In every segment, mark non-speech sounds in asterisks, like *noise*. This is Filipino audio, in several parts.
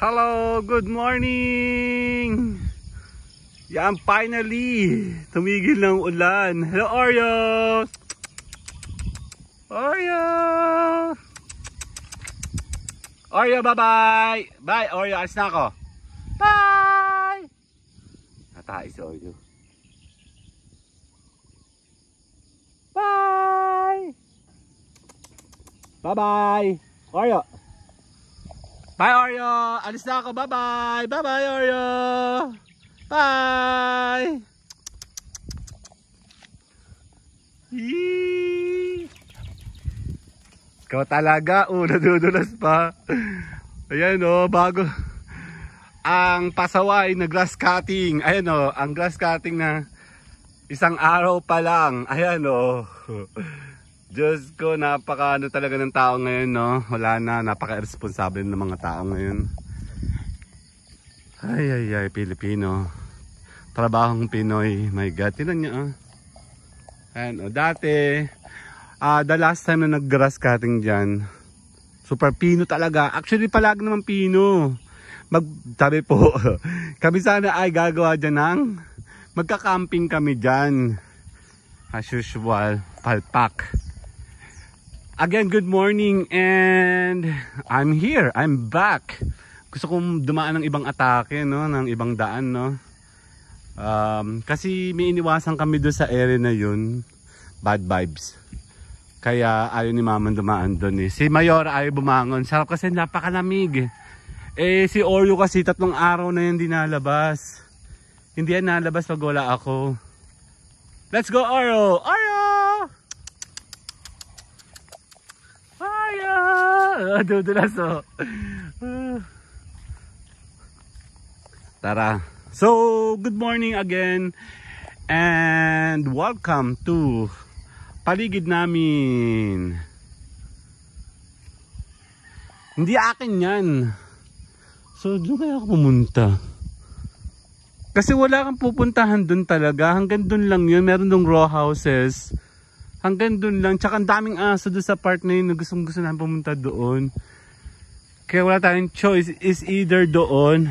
Hello, good morning! Yan, finally! Tumigil ng ulan. Hello, Oreo! Oreo! Oreo, bye-bye! Bye, Oreo. Alis na ako. Bye! Natahay si Oreo. Bye! Bye-bye! Oreo! Bye Oreo! Alis na ako. Bye-bye! Bye-bye Oreo! Bye! Yee! Ikaw talaga. Oh, nadudulas pa. Ayan oh, bago. Ang pasaway na grass cutting. Ayan oh, ang grass cutting na isang araw pa lang. Ayan Oh. Diyos ko, napaka ano talaga ng tao ngayon, no? Wala na, napaka-responsable ng mga tao ngayon. Ay, ay, ay, Pilipino. Trabahong Pinoy. My God, tinan niyo, ah. Ayan, oh, dati, uh, the last time na nag-grass cutting dyan, super Pino talaga. Actually, palag naman Pino. Mag, sabi po, *laughs* kami sana ay gagawa dyan ng magka-camping kami dyan. As usual, palpak. Again, good morning and I'm here. I'm back. Gusto kong dumaan ng ibang atake, no? Ng ibang daan, no? Um, kasi may iniwasan kami doon sa area na yun. Bad vibes. Kaya ayaw ni Mama dumaan doon eh. Si Mayor ayaw bumangon. Sarap kasi napakalamig. Eh si Oreo kasi tatlong araw na yan dinalabas. Hindi yan nalabas pag wala ako. Let's go Oreo! Oreo! Ah, dudulas oh. Tara. So, good morning again and welcome to paligid namin. Hindi akin yan. So, doon kaya ako pumunta. Kasi wala kang pupuntahan doon talaga. Hanggang doon lang yun. Meron doon row houses. Hanggang doon lang. Tsaka ang daming aso doon sa part na yun na gustong gusto namin pumunta doon. Kaya wala tayong choice is either doon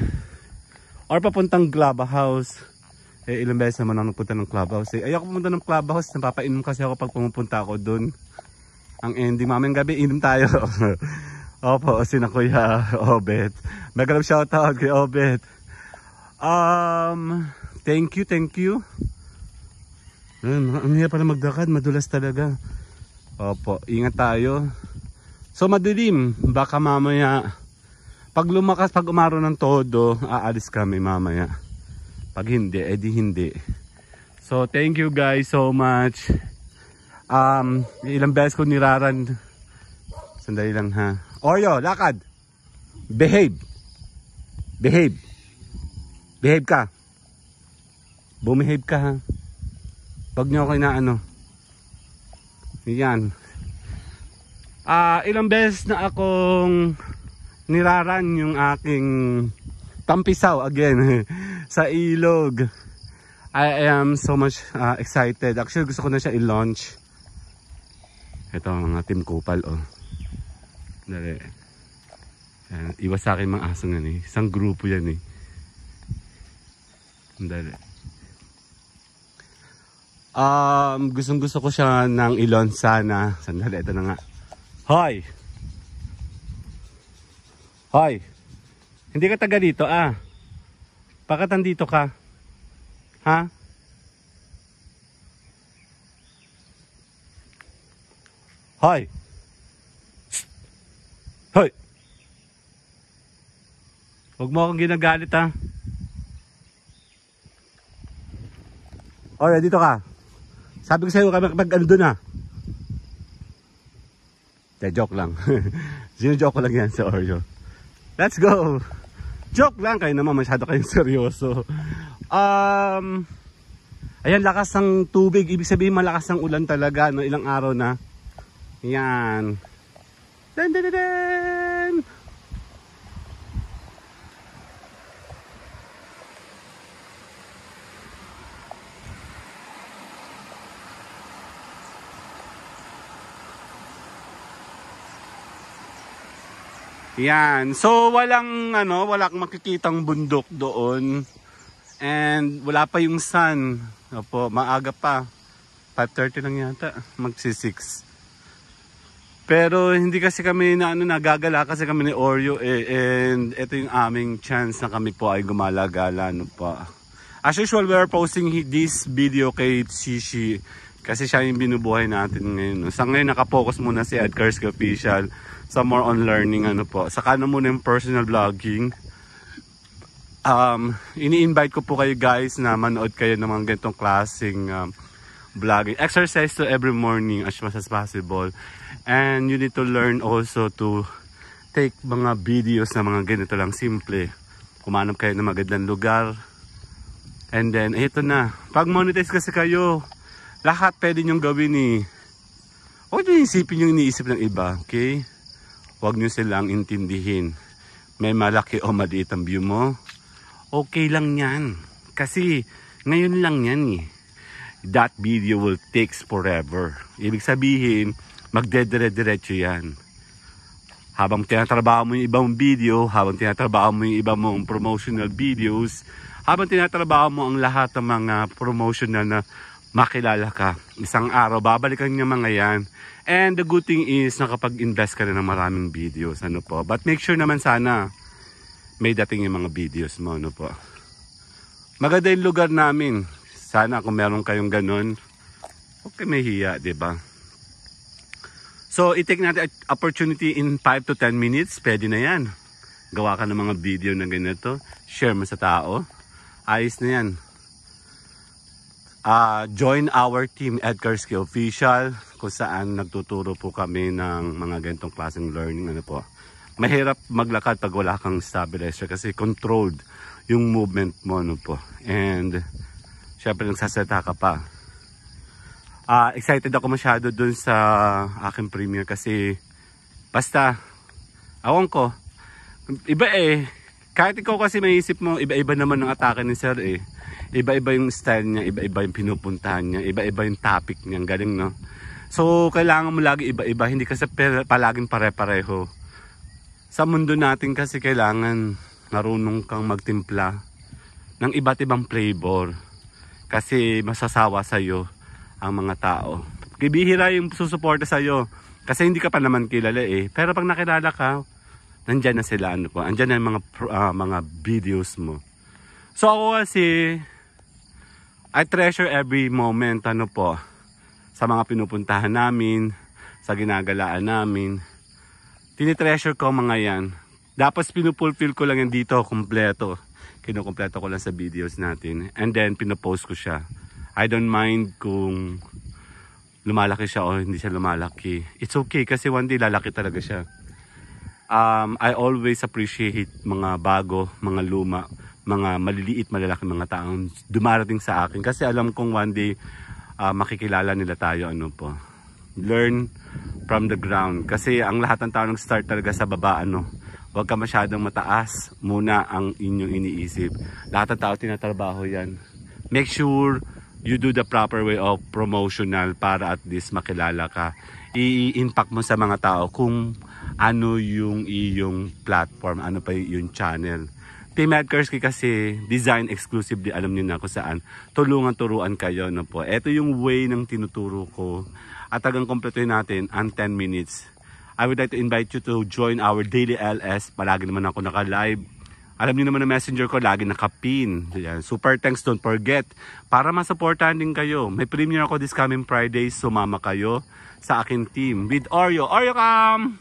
or papuntang Clubhouse. Eh, ilang beses naman ako nagpunta ng Clubhouse. Eh. Ayoko pumunta ng Clubhouse. Napapainom kasi ako pag pumupunta ako doon. Ang ending mamayang gabi, inom tayo. *laughs* Opo, sina Kuya Obet. Mega love shoutout kay Obet. Um, thank you, thank you. Ayun, ang hirap pala magdakad, madulas talaga. Opo, ingat tayo. So madilim, baka mamaya pag lumakas, pag umaro ng todo, aalis kami mamaya. Pag hindi, edi eh hindi. So thank you guys so much. Um, ilang beses ko niraran. Sandali lang ha. Oyo, lakad. Behave. Behave. Behave ka. Bumehave ka ha. Pag nyo ako inaano. Yan. Uh, ilang beses na akong niraran yung aking tampisaw again *laughs* sa ilog. I am so much uh, excited. Actually gusto ko na siya i-launch. Ito mga team kupal oh. Dali. Ayan, iwas sa akin mga asong nga Eh. Isang grupo yan eh. Dali. Um, gustong gusto ko siya ng ilon sana. Sandali, ito na nga. Hoy! Hoy! Hindi ka taga dito ah. Bakit dito ka? Ha? Hoy! Hoy! Huwag mo akong ginagalit ha. Hoy, dito ka. Sabi ko sa'yo, kapag ano doon ah. De, joke lang. *laughs* Sino-joke ko lang yan sa Oreo. Let's go! Joke lang kayo naman, masyado kayong *laughs* seryoso. Um, ayan, lakas ng tubig. Ibig sabihin, malakas ng ulan talaga. No? Ilang araw na. Yan. Dun, dun, dun, dun. Yan. So, walang, ano, wala kang makikitang bundok doon. And, wala pa yung sun. Opo, maaga pa. 5.30 lang yata. Magsi-6. Pero, hindi kasi kami na, ano, nagagala kasi kami ni Oreo. Eh, and, ito yung aming chance na kami po ay gumalagala. Ano pa. As usual, we are posting this video kay Shishi. Kasi siya yung binubuhay natin ngayon. Sa ngayon, nakapokus muna si Edgar's Official sa more on learning ano po. Saka na muna yung personal vlogging. Um, ini-invite ko po kayo guys na manood kayo ng mga ganitong klaseng um, vlogging. Exercise to every morning as much as possible. And you need to learn also to take mga videos na mga ganito lang simple. Kumanap kayo ng magandang lugar. And then, ito na. Pag monetize kasi kayo, lahat pwede nyong gawin eh. Huwag nyo isipin yung iniisip ng iba, okay? Huwag nyo silang intindihin. May malaki o maliit ang view mo. Okay lang yan. Kasi ngayon lang yan eh. That video will takes forever. Ibig sabihin, magdedire-diretso yan. Habang tinatrabaho mo yung ibang video, habang tinatrabaho mo yung ibang mong promotional videos, habang tinatrabaho mo ang lahat ng mga promotional na makilala ka. Isang araw, babalikan niya mga yan. And the good thing is, nakapag-invest ka na ng maraming videos. Ano po? But make sure naman sana, may dating yung mga videos mo. Ano po? Maganda yung lugar namin. Sana kung meron kayong ganun, huwag kayo may hiya, ba? Diba? So, itake natin opportunity in 5 to 10 minutes. Pwede na yan. Gawa ka ng mga video na ganito. Share mo sa tao. Ayos na yan uh, join our team Skill Official kung saan nagtuturo po kami ng mga ganitong klaseng learning ano po. Mahirap maglakad pag wala kang stabilizer kasi controlled yung movement mo ano po. And syempre nagsaseta ka pa. Uh, excited ako masyado dun sa aking premier kasi basta awang ko iba eh kahit ikaw kasi may isip mo iba-iba naman ng atake ni sir eh Iba-iba yung style niya, iba-iba yung pinupuntahan niya, iba-iba yung topic niya. Galing, no? So, kailangan mo lagi iba-iba. Hindi kasi palaging pare-pareho. Sa mundo natin kasi kailangan marunong kang magtimpla ng iba't ibang flavor. Kasi masasawa sa iyo ang mga tao. Bibihira yung susuporta sa iyo Kasi hindi ka pa naman kilala eh. Pero pag nakilala ka, nandiyan na sila ano po. Andyan na yung mga, uh, mga videos mo. So ako kasi, I treasure every moment ano po sa mga pinupuntahan namin, sa ginagalaan namin. Tinitreasure ko mga yan. Dapat pinupulfill ko lang yan dito, kumpleto. Kinukumpleto ko lang sa videos natin. And then, pinopost ko siya. I don't mind kung lumalaki siya o hindi siya lumalaki. It's okay kasi one day lalaki talaga siya. Um, I always appreciate mga bago, mga luma mga maliliit, malalaking mga taong dumarating sa akin. Kasi alam kong one day uh, makikilala nila tayo ano po. Learn from the ground. Kasi ang lahat ng tao nang start talaga sa baba ano. Huwag ka masyadong mataas. Muna ang inyong iniisip. Lahat ng tao tinatrabaho yan. Make sure you do the proper way of promotional para at least makilala ka. I-impact mo sa mga tao kung ano yung iyong platform, ano pa yung channel. P-Makers kasi design exclusive di alam niyo na kung saan. Tulungan turuan kayo no po. Ito yung way ng tinuturo ko. At hanggang kompletuhin natin ang 10 minutes. I would like to invite you to join our daily LS. Palagi naman ako naka-live. Alam niyo naman na messenger ko lagi nakapin. Yan. Super thanks, don't forget. Para masuportahan din kayo. May premiere ako this coming Friday. Sumama kayo sa akin team with Oreo. Oreo come!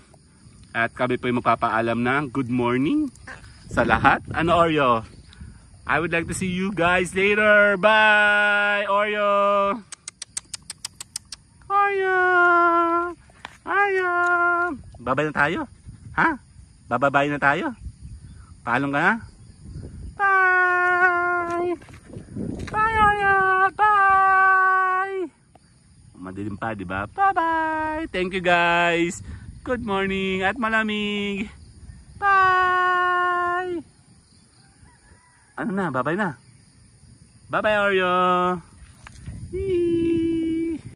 At kami po yung magpapaalam na good morning. Sa lahat? Ano Oreo? I would like to see you guys later. Bye Oreo. Oreo. Oreo. Babay na tayo. Ha? Bababay na tayo. Palong ka na. Bye. Bye Oreo. Bye. Madilim pa, di ba? Bye-bye. Thank you guys. Good morning at malamig. Bye! ano na, babay na. Bye-bye, Oreo!